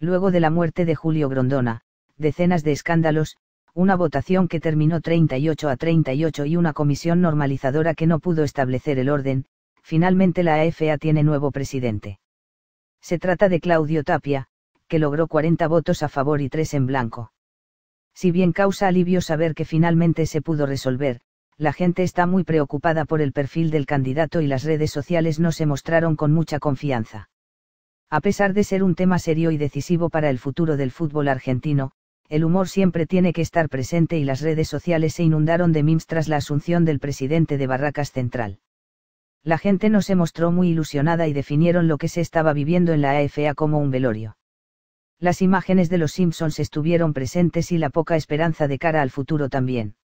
Luego de la muerte de Julio Grondona, decenas de escándalos, una votación que terminó 38 a 38 y una comisión normalizadora que no pudo establecer el orden, finalmente la AFA tiene nuevo presidente. Se trata de Claudio Tapia, que logró 40 votos a favor y 3 en blanco. Si bien causa alivio saber que finalmente se pudo resolver, la gente está muy preocupada por el perfil del candidato y las redes sociales no se mostraron con mucha confianza. A pesar de ser un tema serio y decisivo para el futuro del fútbol argentino, el humor siempre tiene que estar presente y las redes sociales se inundaron de memes tras la asunción del presidente de Barracas Central. La gente no se mostró muy ilusionada y definieron lo que se estaba viviendo en la AFA como un velorio. Las imágenes de los Simpsons estuvieron presentes y la poca esperanza de cara al futuro también.